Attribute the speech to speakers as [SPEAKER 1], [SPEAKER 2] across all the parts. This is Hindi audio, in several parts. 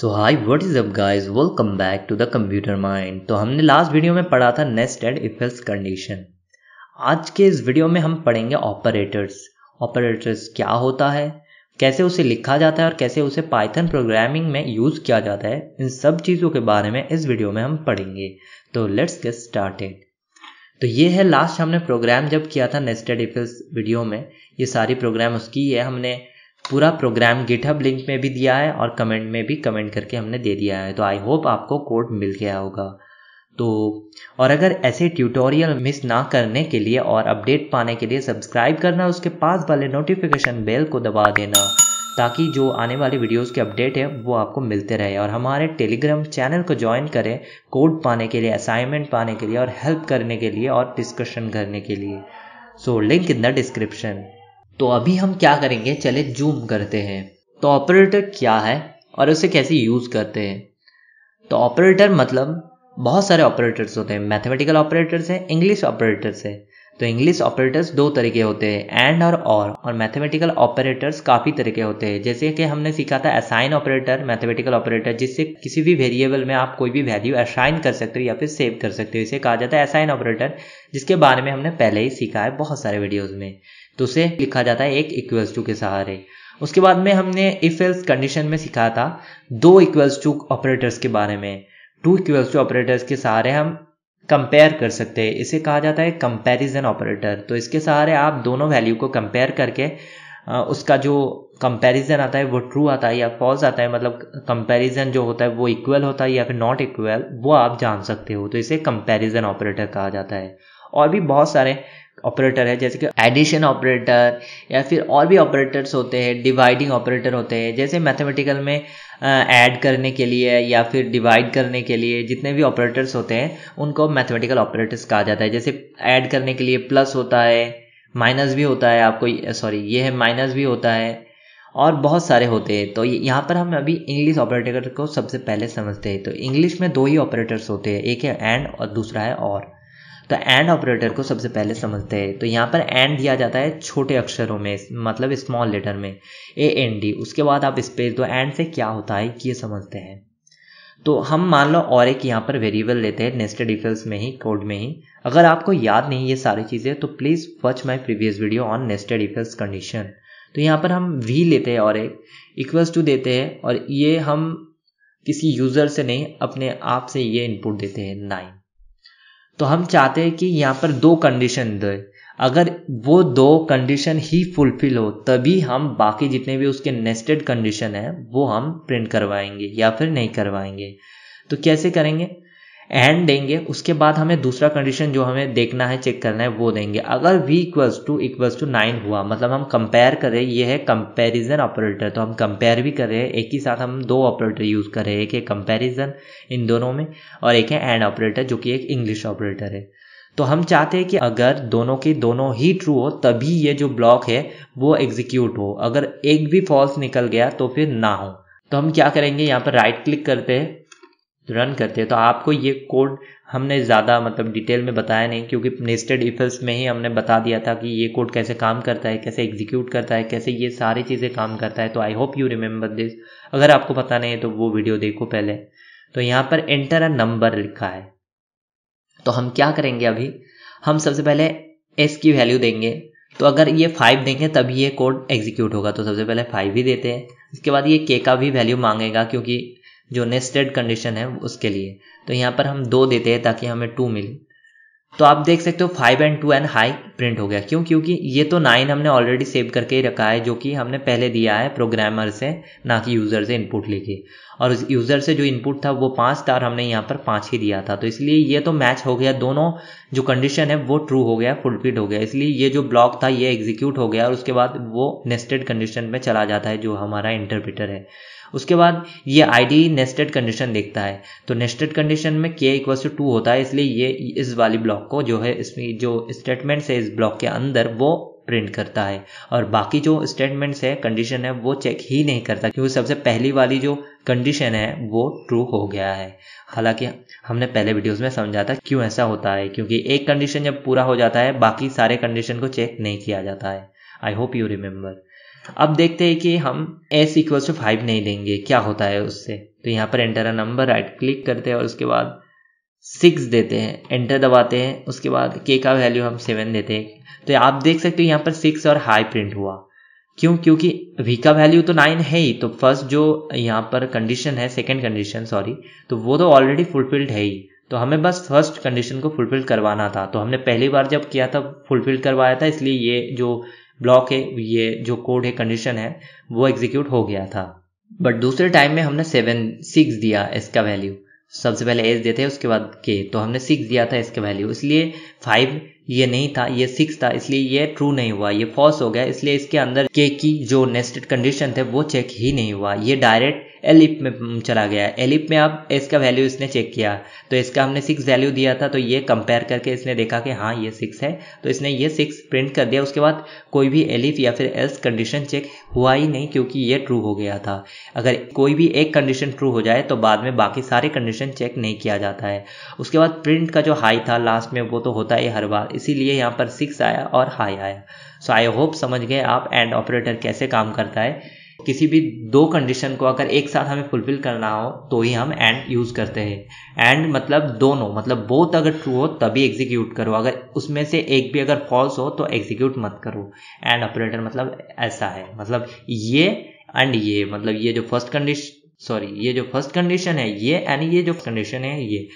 [SPEAKER 1] so hi what is up guys welcome back to the computer mind तो हमने लास्ट वीडियो में पढ़ा था नेस्ट एंड इफेल्स कंडीशन आज के इस वीडियो में हम पढ़ेंगे ऑपरेटर्स ऑपरेटर्स क्या होता है कैसे उसे लिखा जाता है और कैसे उसे पाइथन प्रोग्रामिंग में यूज़ किया जाता है इन सब चीज़ों के बारे में इस वीडियो में हम पढ़ेंगे तो लेट्स गेट स्टार्टेड तो ये है लास्ट हमने प्रोग्राम जब किया था नेस्टेड इफेल्स वीडियो में ये सारी प्रोग्राम उसकी है हमने पूरा प्रोग्राम गिटहब लिंक में भी दिया है और कमेंट में भी कमेंट करके हमने दे दिया है तो आई होप आपको कोड मिल गया होगा तो और अगर ऐसे ट्यूटोरियल मिस ना करने के लिए और अपडेट पाने के लिए सब्सक्राइब करना उसके पास वाले नोटिफिकेशन बेल को दबा देना ताकि जो आने वाले वीडियोस के अपडेट है वो आपको मिलते रहे और हमारे टेलीग्राम चैनल को ज्वाइन करें कोड पाने के लिए असाइनमेंट पाने के लिए और हेल्प करने के लिए और डिस्कशन करने के लिए so link in the description तो अभी हम क्या करेंगे चले जूम करते हैं तो ऑपरेटर क्या है और उसे कैसे यूज़ करते हैं तो ऑपरेटर मतलब बहुत सारे ऑपरेटर्स होते हैं मैथमेटिकल ऑपरेटर्स हैं इंग्लिश ऑपरेटर्स हैं तो इंग्लिश ऑपरेटर्स दो तरीके होते हैं एंड और और और मैथमेटिकल ऑपरेटर्स काफ़ी तरीके होते हैं जैसे कि हमने सीखा था असाइन ऑपरेटर मैथमेटिकल ऑपरेटर जिससे किसी भी वेरिएबल में आप कोई भी वैल्यू असाइन कर सकते हो या फिर सेव कर सकते हो इसे कहा जाता है असाइन ऑपरेटर जिसके बारे में हमने पहले ही सीखा है बहुत सारे वीडियोज़ में तो उसे लिखा जाता है एक इक्वल्स टू के सहारे उसके बाद में हमने इफ एल्स कंडीशन में सिखाया था दो इक्वल्स टू ऑपरेटर्स के बारे में टू इक्वल्स टू ऑपरेटर्स के सहारे हम कंपेयर कर सकते हैं इसे कहा जाता है कंपैरिजन ऑपरेटर तो इसके सहारे आप दोनों वैल्यू को कंपेयर करके उसका जो कंपैरिजन आता है वो ट्रू आता है या फॉल्स आता है मतलब कंपैरिजन जो होता है वो इक्वल होता है या फिर नॉट इक्वल वो आप जान सकते हो तो इसे कंपैरिजन ऑपरेटर कहा जाता है और भी बहुत सारे ऑपरेटर है जैसे कि एडिशन ऑपरेटर या फिर और भी ऑपरेटर्स होते हैं डिवाइडिंग ऑपरेटर होते हैं जैसे मैथमेटिकल में ऐड करने के लिए या फिर डिवाइड करने के लिए जितने भी ऑपरेटर्स होते हैं उनको मैथमेटिकल ऑपरेटर्स कहा जाता है जैसे ऐड करने के लिए प्लस होता है माइनस भी होता है आपको सॉरी ये है माइनस भी होता है और बहुत सारे होते हैं तो यहाँ पर हम अभी इंग्लिश ऑपरेटर को सबसे पहले समझते हैं तो इंग्लिश में दो ही ऑपरेटर्स होते हैं एक है एंड और दूसरा है और तो एंड ऑपरेटर को सबसे पहले समझते हैं तो यहाँ पर एंड दिया जाता है छोटे अक्षरों में मतलब स्मॉल लेटर में ए एन डी उसके बाद आप स्पेस दो तो एंड से क्या होता है ये समझते हैं तो हम मान लो और एक यहाँ पर वेरिएबल लेते हैं नेस्टेड डिफेंस में ही कोड में ही अगर आपको याद नहीं ये सारी चीज़ें तो please watch my previous video on nested defence condition तो यहाँ पर हम वी लेते हैं और एक इक्वल्स टू देते हैं और ये हम किसी यूज़र से नहीं अपने आप से ये इनपुट देते हैं नाइन तो हम चाहते हैं कि यहाँ पर दो कंडीशन दे अगर वो दो कंडीशन ही फुलफिल हो तभी हम बाकी जितने भी उसके नेस्टेड कंडीशन हैं वो हम प्रिंट करवाएंगे या फिर नहीं करवाएंगे तो कैसे करेंगे एंड देंगे उसके बाद हमें दूसरा कंडीशन जो हमें देखना है चेक करना है वो देंगे अगर v equals to equals to nine हुआ मतलब हम कंपेयर करें ये है कंपैरिजन ऑपरेटर तो हम कंपेयर भी कर रहे हैं एक ही साथ हम दो ऑपरेटर यूज़ कर रहे हैं एक है कंपैरिजन इन दोनों में और एक है एंड ऑपरेटर जो कि एक इंग्लिश ऑपरेटर है तो हम चाहते हैं कि अगर दोनों के दोनों ही ट्रू हो तभी ये जो ब्लॉक है वो एग्जीक्यूट हो अगर एक भी फॉल्स निकल गया तो फिर ना हो तो हम क्या करेंगे यहाँ पर राइट क्लिक करते हैं रन करते हैं तो आपको ये कोड हमने ज़्यादा मतलब डिटेल में बताया नहीं क्योंकि नेस्टेड इफल्स में ही हमने बता दिया था कि ये कोड कैसे काम करता है कैसे एग्जीक्यूट करता है कैसे ये सारी चीज़ें काम करता है तो I hope you remember this अगर आपको पता नहीं है तो वो वीडियो देखो पहले तो यहाँ पर एंटर अ नंबर लिखा है तो हम क्या करेंगे अभी हम सबसे पहले एस की वैल्यू देंगे तो अगर ये फाइव देंगे तभी ये कोड एग्जीक्यूट होगा तो सबसे पहले फाइव ही देते हैं इसके बाद ये के का भी वैल्यू मांगेगा क्योंकि जो नेस्टेड कंडीशन है उसके लिए तो यहाँ पर हम दो देते हैं ताकि हमें टू मिले तो आप देख सकते हो five and two and hi print हो गया क्यों क्योंकि ये तो नाइन हमने ऑलरेडी सेव करके ही रखा है जो कि हमने पहले दिया है प्रोग्रामर से ना कि यूज़र से इनपुट लेके और उस यूज़र से जो इनपुट था वो पाँच स्टार हमने यहाँ पर पाँच ही दिया था तो इसलिए ये तो मैच हो गया दोनों जो कंडीशन है वो ट्रू हो गया फुलफिट हो गया इसलिए ये जो ब्लॉक था ये एग्जीक्यूट हो गया और उसके बाद वो नेस्टेड कंडीशन में चला जाता है जो हमारा इंटरप्रिटर है उसके बाद ये आईडी नेस्टेड कंडीशन देखता है तो नेस्टेड कंडीशन में के इक्वल टू टू होता है इसलिए ये इस वाली ब्लॉक को जो है इसमें जो स्टेटमेंट्स है इस ब्लॉक के अंदर वो प्रिंट करता है और बाकी जो स्टेटमेंट्स है कंडीशन है वो चेक ही नहीं करता क्योंकि सबसे पहली वाली जो कंडीशन है वो ट्रू हो गया है हालांकि हमने पहले वीडियोस में समझा था क्यों ऐसा होता है क्योंकि एक कंडीशन जब पूरा हो जाता है बाकी सारे कंडीशन को चेक नहीं किया जाता है आई होप यू रिमेंबर अब देखते हैं कि हम एस इक्वल्स टू फाइव नहीं देंगे क्या होता है उससे तो यहाँ पर enter a number right click करते हैं और उसके बाद सिक्स देते हैं एंटर दबाते हैं उसके बाद के का वैल्यू हम सेवन देते हैं तो आप देख सकते हो यहाँ पर सिक्स और हाई प्रिंट हुआ क्यों क्योंकि वी का वैल्यू तो नाइन है ही तो फर्स्ट जो यहाँ पर कंडीशन है सेकेंड कंडीशन सॉरी तो वो तो ऑलरेडी फुलफिल्ड है ही तो हमें बस फर्स्ट कंडीशन को फुलफिल करवाना था तो हमने पहली बार जब किया था फुलफिल करवाया था इसलिए ये जो ब्लॉक है ये जो कोड है कंडीशन है वो एग्जीक्यूट हो गया था बट दूसरे टाइम में हमने सेवन सिक्स दिया इसका वैल्यू सबसे पहले एस देते हैं उसके बाद के तो हमने सिक्स दिया था इसका वैल्यू इसलिए फाइव ये नहीं था ये सिक्स था इसलिए ये ट्रू नहीं हुआ ये फॉल्स हो गया इसलिए इसके अंदर के की जो नेस्टेड कंडीशन थे वो चेक ही नहीं हुआ ये डायरेक्ट एलिप में हम्म, चला गया एलिप में अब एस का वैल्यू इसने चेक किया तो इसका हमने सिक्स वैल्यू दिया था तो ये कंपेयर करके इसने देखा कि हाँ ये सिक्स है तो इसने ये सिक्स प्रिंट कर दिया उसके बाद कोई भी एलिप या फिर एल्स कंडीशन चेक हुआ ही नहीं क्योंकि ये ट्रू हो गया था अगर कोई भी एक कंडीशन ट्रू हो जाए तो बाद में बाकी सारे कंडीशन चेक नहीं किया जाता है उसके बाद प्रिंट का जो हाई था लास्ट में वो तो होता है हर बार इसीलिए यहाँ पर सिक्स आया और हाई आया सो आई होप समझ गए आप एंड ऑपरेटर कैसे काम करता है किसी भी दो कंडीशन को अगर एक साथ हमें फुलफिल करना हो तो ही हम एंड यूज़ करते हैं एंड मतलब दोनों मतलब बोथ अगर ट्रू हो तभी एग्जीक्यूट करो अगर उसमें से एक भी अगर फॉल्स हो तो एग्जीक्यूट मत करो एंड ऑपरेटर मतलब ऐसा है मतलब ये एंड ये मतलब ये जो फर्स्ट कंडीशन सॉरी ये जो फर्स्ट कंडीशन है ये एंड ये जो कंडीशन है ये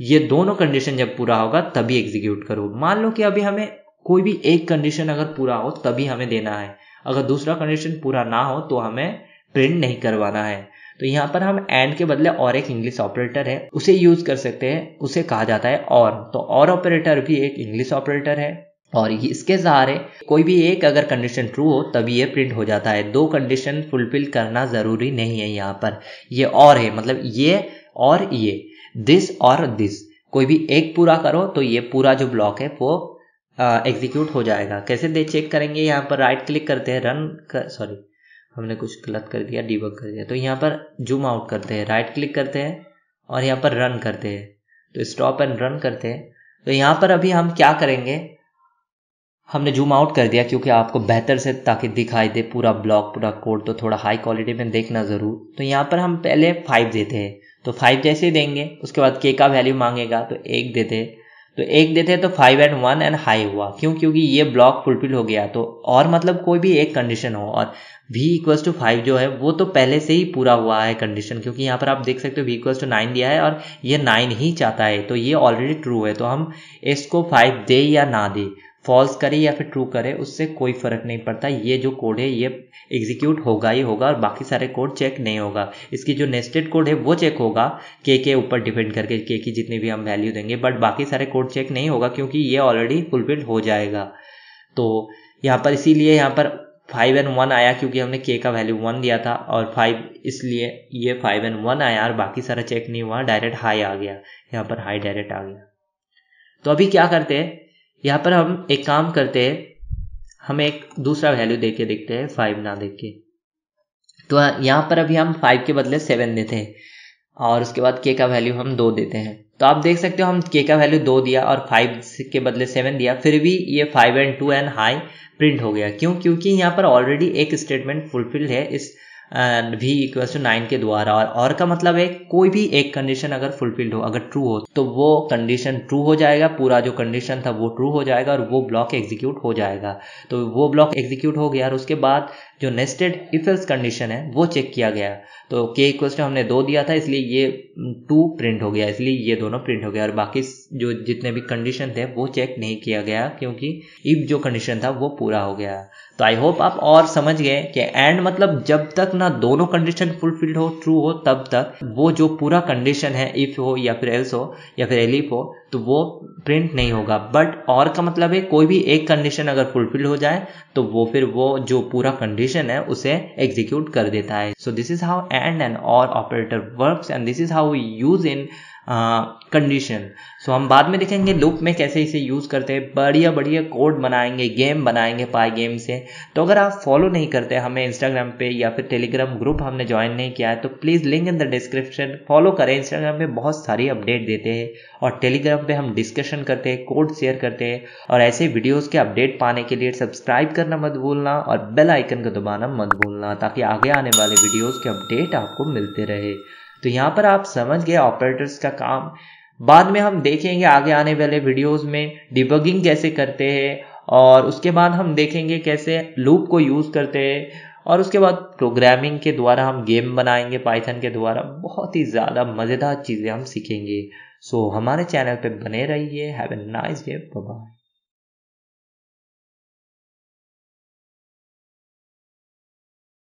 [SPEAKER 1] ये दोनों कंडीशन जब पूरा होगा तभी एग्जीक्यूट करो मान लो कि अभी हमें कोई भी एक कंडीशन अगर पूरा हो तभी हमें देना है अगर दूसरा कंडीशन पूरा ना हो तो हमें प्रिंट नहीं करवाना है तो यहाँ पर हम एंड के बदले और एक इंग्लिश ऑपरेटर है उसे यूज कर सकते हैं उसे कहा जाता है और तो और ऑपरेटर भी एक इंग्लिश ऑपरेटर है और इसके सहारे कोई भी एक अगर कंडीशन ट्रू हो तभी ये प्रिंट हो जाता है दो कंडीशन फुलफिल करना ज़रूरी नहीं है यहाँ पर ये और है मतलब ये और ये दिस और दिस कोई भी एक पूरा करो तो ये पूरा जो ब्लॉक है वो एग्जीक्यूट हो जाएगा कैसे दे चेक करेंगे यहाँ पर राइट क्लिक करते हैं रन कर सॉरी हमने कुछ गलत कर दिया डिबग कर दिया तो यहाँ पर जूम आउट करते हैं राइट क्लिक करते हैं और यहाँ पर रन करते हैं तो स्टॉप एंड रन करते हैं तो यहाँ पर अभी हम क्या करेंगे हमने जूम आउट कर दिया क्योंकि आपको बेहतर से ताकि दिखाई दे पूरा ब्लॉक पूरा कोड तो थोड़ा हाई क्वालिटी में देखना ज़रूर तो यहाँ पर हम पहले फाइव देते हैं तो फाइव जैसे ही देंगे उसके बाद के का वैल्यू मांगेगा तो एक देते हैं तो एक देते तो five and one and hi हुआ क्यों क्योंकि ये ब्लॉक फुलफिल हो गया तो और मतलब कोई भी एक कंडीशन हो और v इक्वल्स टू फाइव जो है वो तो पहले से ही पूरा हुआ है कंडीशन क्योंकि यहाँ पर आप देख सकते हो v इक्वल्स टू नाइन दिया है और ये नाइन ही चाहता है तो ये ऑलरेडी ट्रू है तो हम इसको फाइव दे या ना दे फॉल्स करे या फिर ट्रू करे उससे कोई फ़र्क नहीं पड़ता ये जो कोड है ये एग्जीक्यूट होगा ही होगा और बाकी सारे कोड चेक नहीं होगा इसकी जो नेस्टेड कोड है वो चेक होगा के के ऊपर डिपेंड करके के की जितनी भी हम वैल्यू देंगे बट बाकी सारे कोड चेक नहीं होगा क्योंकि ये ऑलरेडी फुलफिल हो जाएगा तो यहाँ पर इसीलिए यहाँ पर फाइव एंड वन आया क्योंकि हमने के का वैल्यू वन दिया था और फाइव इसलिए ये फाइव एंड वन आया और बाकी सारा चेक नहीं हुआ डायरेक्ट हाई आ गया यहाँ पर हाई डायरेक्ट आ गया तो अभी क्या करते हैं यहाँ पर हम एक काम करते हैं हम एक दूसरा वैल्यू दे के देखते हैं फाइव ना देख के तो यहाँ पर अभी हम फाइव के बदले सेवन देते हैं और उसके बाद के का वैल्यू हम दो देते हैं तो आप देख सकते हो हम के का वैल्यू दो दिया और फाइव के बदले सेवन दिया फिर भी ये five and two and hi print हो गया क्यों क्योंकि यहाँ पर ऑलरेडी एक स्टेटमेंट फुलफिल्ड है इस वी इक्वल्स टू नाइन के द्वारा और और का मतलब है कोई भी एक कंडीशन अगर फुलफिल्ड हो अगर ट्रू हो तो वो कंडीशन ट्रू हो जाएगा पूरा जो कंडीशन था वो ट्रू हो जाएगा और वो ब्लॉक एग्जीक्यूट हो जाएगा तो वो ब्लॉक एग्जीक्यूट हो गया और उसके बाद जो नेस्टेड इफेल्स कंडीशन है वो चेक किया गया तो के इक्वल्स टू हमने दो दिया था इसलिए ये टू mm, प्रिंट हो गया इसलिए ये दोनों प्रिंट हो गया और बाकी जो जितने भी कंडीशन थे वो चेक नहीं किया गया क्योंकि इफ जो कंडीशन था वो पूरा हो गया तो आई होप आप और समझ गए कि एंड मतलब जब तक ना दोनों कंडीशन फुलफिल्ड हो ट्रू हो तब तक वो जो पूरा कंडीशन है इफ हो या फिर एल्स हो या फिर एलिफ हो तो वो प्रिंट नहीं होगा बट और का मतलब है कोई भी एक कंडीशन अगर फुलफिल हो जाए तो वो फिर वो जो पूरा कंडीशन है उसे एग्जीक्यूट कर देता है so this is how and an or operator works and this is how we use in condition so हम बाद में देखेंगे लूप में कैसे इसे यूज़ करते हैं बढ़िया बढ़िया कोड बनाएंगे गेम बनाएंगे पाई गेम से तो अगर आप फॉलो नहीं करते हमें इंस्टाग्राम पे या फिर टेलीग्राम ग्रुप हमने ज्वाइन नहीं किया है तो please link in the description follow करें इंस्टाग्राम पे बहुत सारी अपडेट देते हैं और टेलीग्राम पे हम डिस्कशन करते हैं कोड शेयर करते हैं और ऐसे वीडियोज़ के अपडेट पाने के लिए सब्सक्राइब करना मत भूलना और बेल आइकन को दबाना मत भूलना ताकि आगे आने वाले वीडियोज़ के अपडेट आपको मिलते रहे तो यहाँ पर आप समझ गए ऑपरेटर्स का काम बाद में हम देखेंगे आगे आने वाले वीडियोस में डिबगिंग कैसे करते हैं और उसके बाद हम देखेंगे कैसे लूप को यूज़ करते हैं और उसके बाद प्रोग्रामिंग के द्वारा हम गेम बनाएंगे पाइथन के द्वारा बहुत ही ज़्यादा मज़ेदार चीज़ें हम सीखेंगे सो so, हमारे चैनल पर बने रहिए have a nice day bye